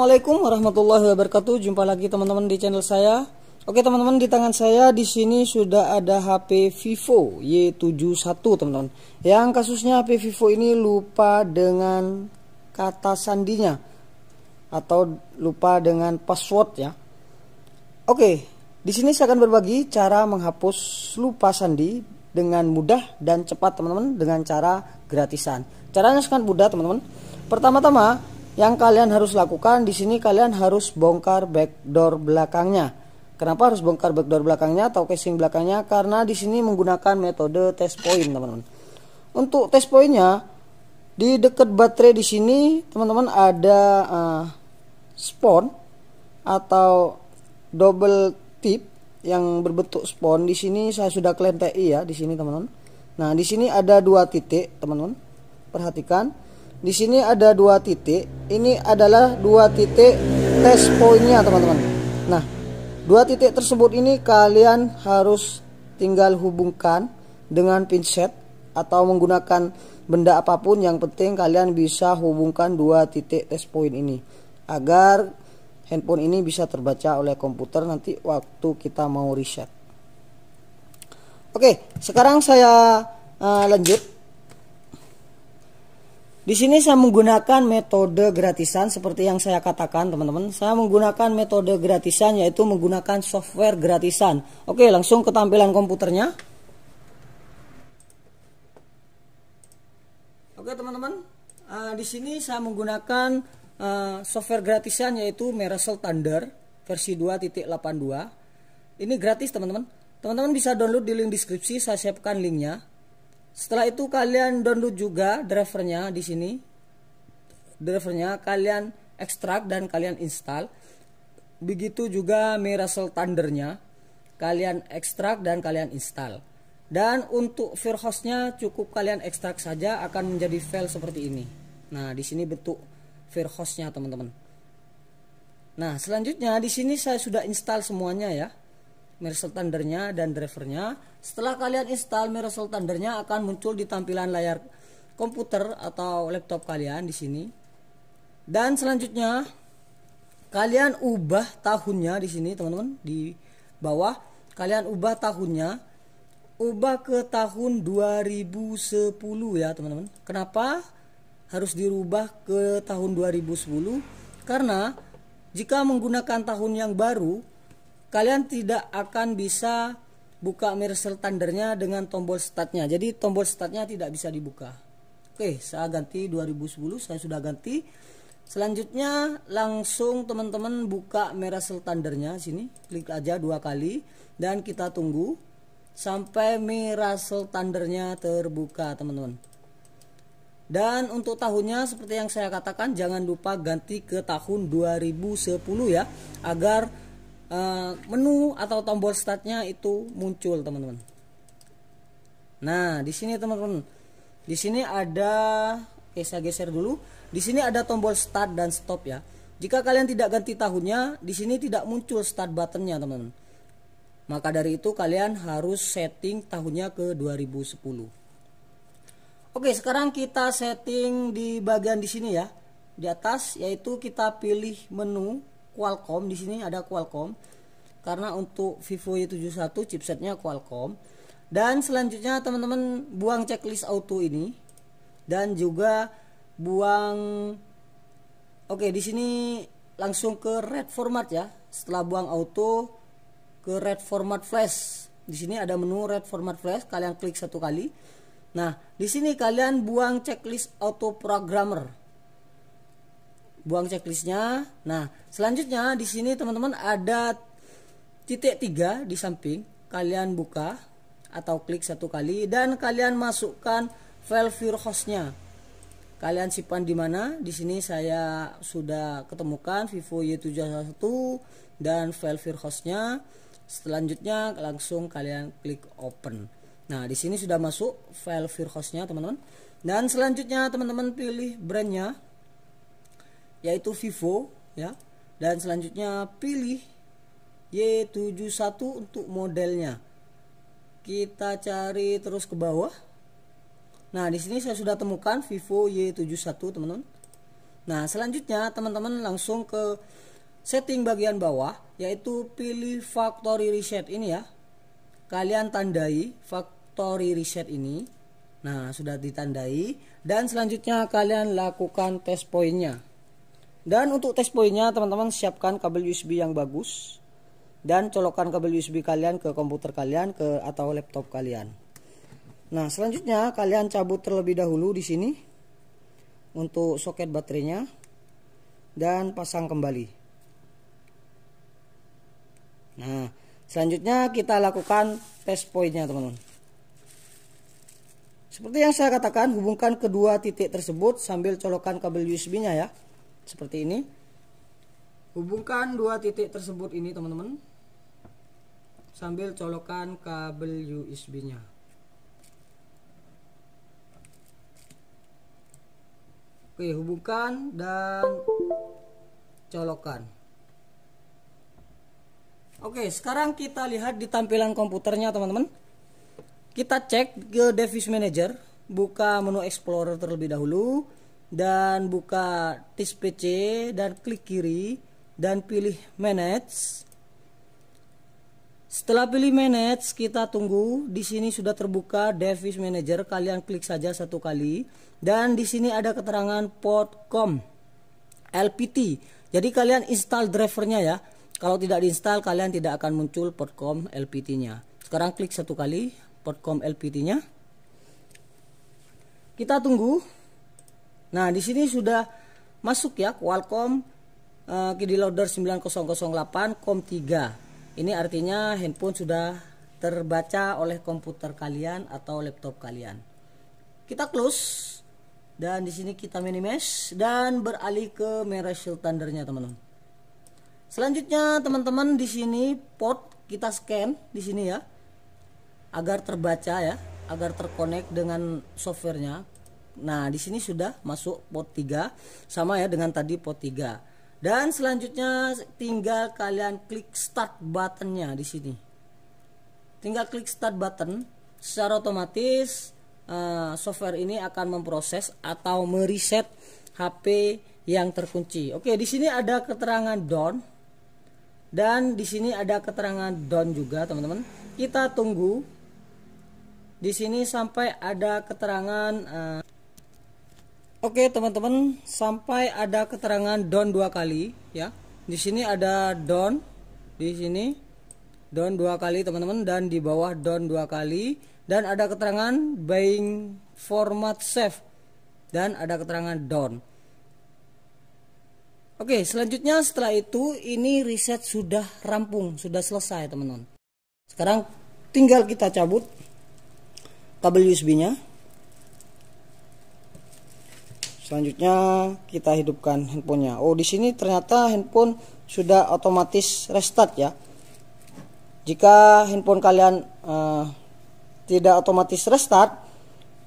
Assalamualaikum warahmatullahi wabarakatuh. Jumpa lagi teman-teman di channel saya. Oke teman-teman di tangan saya di sini sudah ada HP Vivo Y71 teman-teman. Yang kasusnya HP Vivo ini lupa dengan kata sandinya atau lupa dengan password ya. Oke, di sini saya akan berbagi cara menghapus lupa sandi dengan mudah dan cepat teman-teman dengan cara gratisan. Caranya sangat mudah teman-teman. Pertama-tama yang kalian harus lakukan di sini kalian harus bongkar backdoor belakangnya. Kenapa harus bongkar backdoor belakangnya atau casing belakangnya? Karena di sini menggunakan metode test point, teman-teman. Untuk test pointnya di dekat baterai di sini, teman-teman ada uh, eh, spon atau double tip yang berbentuk spawn Di sini saya sudah klaim TI ya, di sini teman-teman. Nah, di sini ada dua titik, teman-teman. Perhatikan di sini ada dua titik ini adalah dua titik test pointnya teman-teman nah dua titik tersebut ini kalian harus tinggal hubungkan dengan pinset atau menggunakan benda apapun yang penting kalian bisa hubungkan dua titik test point ini agar handphone ini bisa terbaca oleh komputer nanti waktu kita mau reset oke sekarang saya uh, lanjut di sini saya menggunakan metode gratisan seperti yang saya katakan teman-teman. Saya menggunakan metode gratisan yaitu menggunakan software gratisan. Oke, langsung ke tampilan komputernya. Oke, teman-teman. Uh, di sini saya menggunakan uh, software gratisan yaitu Merasel Thunder versi 2.82. Ini gratis, teman-teman. Teman-teman bisa download di link deskripsi, saya siapkan linknya. Setelah itu kalian download juga drivernya di sini. Drivernya kalian ekstrak dan kalian install. Begitu juga Mirasol Thundernya. Kalian ekstrak dan kalian install. Dan untuk firehostnya cukup kalian ekstrak saja akan menjadi file seperti ini. Nah, di sini bentuk firehostnya teman-teman. Nah, selanjutnya di sini saya sudah install semuanya ya. Mirror Thundernya dan drivernya. Setelah kalian install Mirror Thundernya akan muncul di tampilan layar komputer atau laptop kalian di sini. Dan selanjutnya kalian ubah tahunnya di sini teman-teman di bawah kalian ubah tahunnya ubah ke tahun 2010 ya teman-teman. Kenapa harus dirubah ke tahun 2010? Karena jika menggunakan tahun yang baru, kalian tidak akan bisa buka Mirror Thundernya dengan tombol startnya jadi tombol startnya tidak bisa dibuka oke saya ganti 2010 saya sudah ganti selanjutnya langsung teman-teman buka Mirror Thundernya sini klik aja dua kali dan kita tunggu sampai Mirror Thundernya terbuka teman-teman dan untuk tahunnya seperti yang saya katakan jangan lupa ganti ke tahun 2010 ya agar uh, menu atau tombol startnya itu muncul teman-teman nah di sini teman-teman di sini ada eh saya geser dulu di sini ada tombol start dan stop ya jika kalian tidak ganti tahunnya di sini tidak muncul start buttonnya teman-teman maka dari itu kalian harus setting tahunnya ke 2010 Oke sekarang kita setting di bagian di sini ya di atas yaitu kita pilih menu Qualcomm di sini ada Qualcomm karena untuk Vivo Y71 chipsetnya Qualcomm dan selanjutnya teman-teman buang checklist auto ini dan juga buang oke di sini langsung ke red format ya setelah buang auto ke red format flash di sini ada menu red format flash kalian klik satu kali nah di sini kalian buang checklist auto programmer buang checklistnya. Nah, selanjutnya di sini teman-teman ada titik tiga di samping. Kalian buka atau klik satu kali dan kalian masukkan file view hostnya. Kalian simpan di mana? Di sini saya sudah ketemukan Vivo y 71 dan file view hostnya. Selanjutnya langsung kalian klik open. Nah, di sini sudah masuk file view hostnya teman-teman. Dan selanjutnya teman-teman pilih brandnya yaitu Vivo ya dan selanjutnya pilih Y71 untuk modelnya kita cari terus ke bawah nah di sini saya sudah temukan Vivo Y71 teman-teman nah selanjutnya teman-teman langsung ke setting bagian bawah yaitu pilih factory reset ini ya kalian tandai factory reset ini nah sudah ditandai dan selanjutnya kalian lakukan test pointnya dan untuk tes poinnya teman-teman siapkan kabel USB yang bagus dan colokan kabel USB kalian ke komputer kalian ke atau laptop kalian. Nah, selanjutnya kalian cabut terlebih dahulu di sini untuk soket baterainya dan pasang kembali. Nah, selanjutnya kita lakukan tes poinnya, teman-teman. Seperti yang saya katakan, hubungkan kedua titik tersebut sambil colokan kabel USB-nya ya seperti ini hubungkan dua titik tersebut ini teman-teman sambil colokan kabel USB nya oke hubungkan dan colokan oke sekarang kita lihat di tampilan komputernya teman-teman kita cek ke device manager buka menu explorer terlebih dahulu dan buka tis PC dan klik kiri dan pilih manage setelah pilih manage kita tunggu di sini sudah terbuka device manager kalian klik saja satu kali dan di sini ada keterangan port.com LPT jadi kalian install drivernya ya kalau tidak diinstal kalian tidak akan muncul port.com LPT nya sekarang klik satu kali port.com LPT nya kita tunggu Nah, di sini sudah masuk ya Qualcomm uh, KD Loader 9008 COM3. Ini artinya handphone sudah terbaca oleh komputer kalian atau laptop kalian. Kita close dan di sini kita minimize dan beralih ke merah shield thundernya teman-teman. Selanjutnya teman-teman di sini port kita scan di sini ya agar terbaca ya, agar terkonek dengan softwarenya Nah, di sini sudah masuk pot 3 sama ya dengan tadi pot 3. Dan selanjutnya tinggal kalian klik start buttonnya di sini. Tinggal klik start button, secara otomatis uh, software ini akan memproses atau mereset HP yang terkunci. Oke, di sini ada keterangan down dan di sini ada keterangan down juga, teman-teman. Kita tunggu di sini sampai ada keterangan uh, Oke teman-teman, sampai ada keterangan down dua kali ya. Di sini ada down, di sini down dua kali teman-teman dan di bawah down dua kali dan ada keterangan buying format save dan ada keterangan down. Oke, selanjutnya setelah itu ini riset sudah rampung, sudah selesai teman-teman. Sekarang tinggal kita cabut kabel USB-nya. Selanjutnya kita hidupkan handphonenya. Oh, di sini ternyata handphone sudah otomatis restart ya. Jika handphone kalian uh, tidak otomatis restart,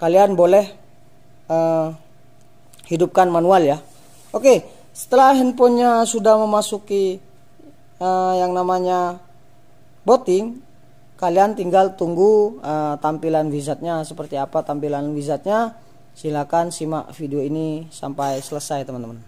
kalian boleh uh, hidupkan manual ya. Oke, setelah handphonenya sudah memasuki uh, yang namanya booting, kalian tinggal tunggu uh, tampilan wizardnya seperti apa tampilan wizardnya Silakan simak video ini sampai selesai teman-teman.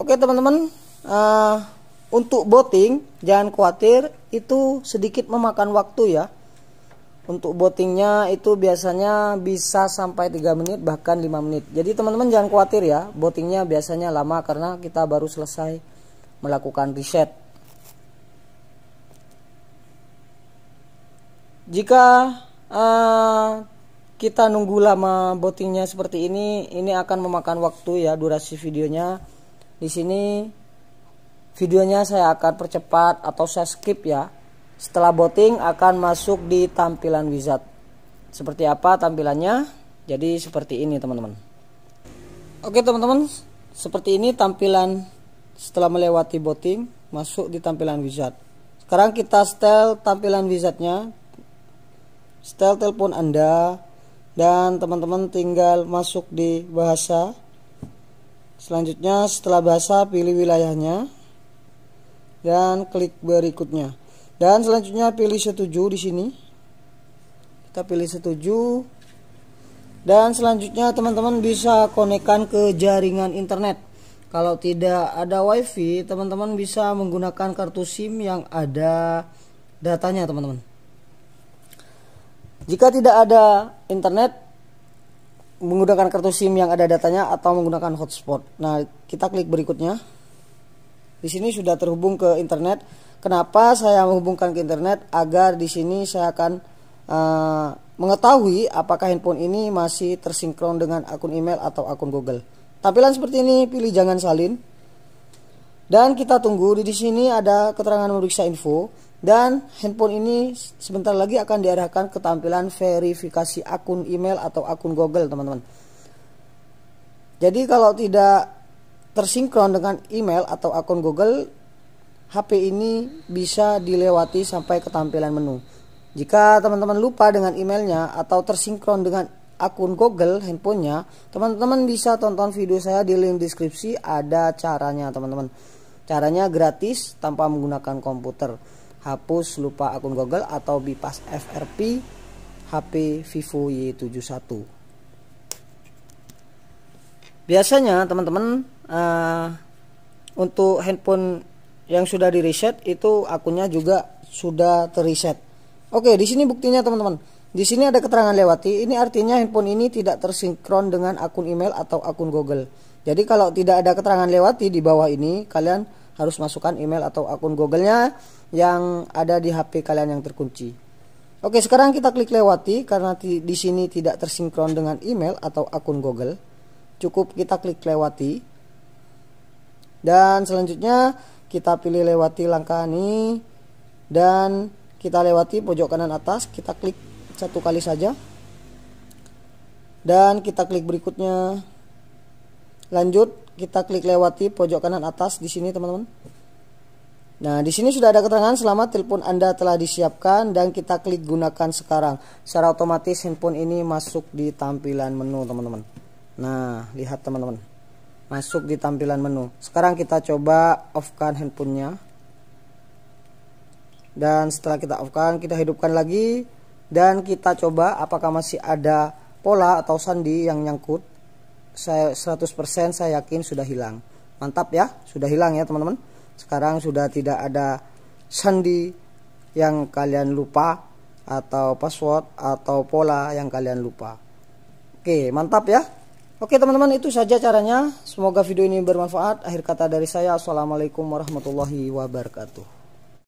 Oke teman-teman, uh, untuk botting jangan khawatir itu sedikit memakan waktu ya. Untuk bottingnya itu biasanya bisa sampai 3 menit bahkan 5 menit. Jadi teman-teman jangan khawatir ya, bottingnya biasanya lama karena kita baru selesai melakukan riset. Jika uh, kita nunggu lama botingnya seperti ini, ini akan memakan waktu ya durasi videonya. Di sini videonya saya akan percepat atau saya skip ya. Setelah boting akan masuk di tampilan wizard. Seperti apa tampilannya? Jadi seperti ini teman-teman. Oke teman-teman, seperti ini tampilan setelah melewati boting masuk di tampilan wizard. Sekarang kita setel tampilan wizardnya Setel telepon Anda dan teman-teman tinggal masuk di bahasa. Selanjutnya setelah bahasa pilih wilayahnya dan klik berikutnya. Dan selanjutnya pilih setuju di sini. Kita pilih setuju. Dan selanjutnya teman-teman bisa konekkan ke jaringan internet. Kalau tidak ada WiFi, teman-teman bisa menggunakan kartu SIM yang ada datanya, teman-teman. Jika tidak ada internet, menggunakan kartu SIM yang ada datanya atau menggunakan hotspot. Nah, kita klik berikutnya. Di sini sudah terhubung ke internet. Kenapa saya menghubungkan ke internet? Agar di sini saya akan uh, mengetahui apakah handphone ini masih tersinkron dengan akun email atau akun Google. Tampilan seperti ini, pilih jangan salin. Dan kita tunggu di sini ada keterangan memeriksa info. Dan handphone ini sebentar lagi akan diarahkan ke tampilan verifikasi akun email atau akun Google, teman-teman. Jadi kalau tidak tersinkron dengan email atau akun Google, HP ini bisa dilewati sampai ke tampilan menu. Jika teman-teman lupa dengan emailnya atau tersinkron dengan akun Google handphonenya, teman-teman bisa tonton video saya di link deskripsi ada caranya, teman-teman. Caranya gratis tanpa menggunakan komputer hapus lupa akun Google atau bypass FRP HP Vivo Y71. Biasanya teman-teman uh, untuk handphone yang sudah di reset itu akunnya juga sudah terreset. Oke, di sini buktinya teman-teman. Di sini ada keterangan lewati. Ini artinya handphone ini tidak tersinkron dengan akun email atau akun Google. Jadi kalau tidak ada keterangan lewati di bawah ini, kalian harus masukkan email atau akun Google-nya yang ada di HP kalian yang terkunci. Oke, sekarang kita klik lewati karena di sini tidak tersinkron dengan email atau akun Google. Cukup kita klik lewati. Dan selanjutnya kita pilih lewati langkah ini dan kita lewati pojok kanan atas, kita klik satu kali saja. Dan kita klik berikutnya. Lanjut, kita klik lewati pojok kanan atas di sini, teman-teman. Nah, di sini sudah ada keterangan selamat telepon Anda telah disiapkan dan kita klik gunakan sekarang. Secara otomatis handphone ini masuk di tampilan menu, teman-teman. Nah, lihat teman-teman. Masuk di tampilan menu. Sekarang kita coba off-kan handphonenya. Dan setelah kita off-kan, kita hidupkan lagi dan kita coba apakah masih ada pola atau sandi yang nyangkut. Saya 100% saya yakin sudah hilang. Mantap ya, sudah hilang ya, teman-teman. Sekarang sudah tidak ada sandi yang kalian lupa atau password atau pola yang kalian lupa. Oke, mantap ya. Oke teman-teman itu saja caranya. Semoga video ini bermanfaat. Akhir kata dari saya. Assalamualaikum warahmatullahi wabarakatuh.